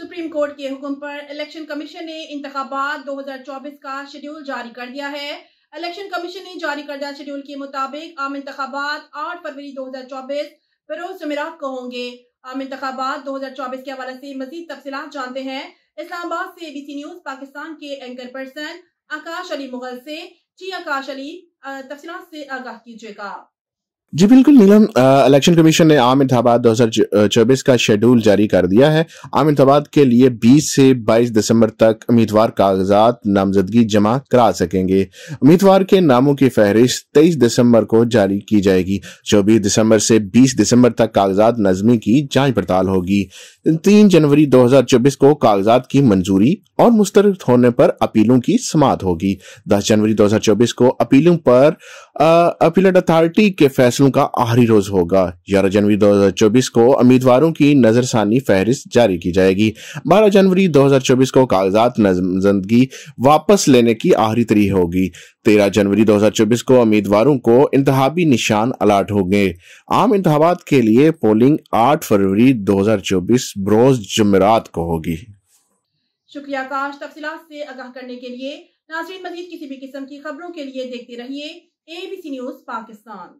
supreme court के हुक्म पर इलेक्शन कमीशन ने इंतबात 2024 का शेड्यूल जारी कर दिया है इलेक्शन कमीशन ने जारी करदा शेड्यूल के मुताबिक आम इंतबात 8 फरवरी 2024 बरोज जमेरात को होंगे आम इंतबात 2024 के हवाले से मजीद तफसीत जानते हैं इस्लामाबाद से सी न्यूज पाकिस्तान के एंकर पर्सन आकाश अली मुगल से जी आकाश अली तफसी से आगाह कीजिएगा जी बिल्कुल नीलम इलेक्शन कमीशन ने आम इंतबात दो का शेड्यूल जारी कर दिया है आम इंतबात के लिए 20 से 22 दिसंबर तक उम्मीदवार कागजात नामजदगी जमा करा सकेंगे उम्मीदवार के नामों की फहरिस्त 23 दिसंबर को जारी की जाएगी चौबीस दिसंबर से 20 दिसंबर तक कागजात नजमी की जांच पड़ताल होगी तीन जनवरी 2024 को कागजात की मंजूरी और मुस्तरद होने पर अपीलों की समाप्त होगी दस जनवरी चौबीस को अपीलों पर अपील अथॉरिटी के फैसले फैसलों का आखिरी रोज होगा ग्यारह जनवरी 2024 को उम्मीदवारों की नजरसानी फहरिस्त जारी की जाएगी 12 जनवरी 2024 को कागजात नजमजदगी वापस लेने की आखिरी तरीक होगी 13 जनवरी 2024 को उम्मीदवारों को इंतहाबी निशान अलर्ट होंगे आम इंतबात के लिए पोलिंग 8 फरवरी 2024 बरोज जमेरात को होगी शुक्रिया काश तफी से आगाह करने के लिए नाजरीन मजीद किसी भी किस्म की खबरों के लिए देखते रहिए एबीसी न्यूज पाकिस्तान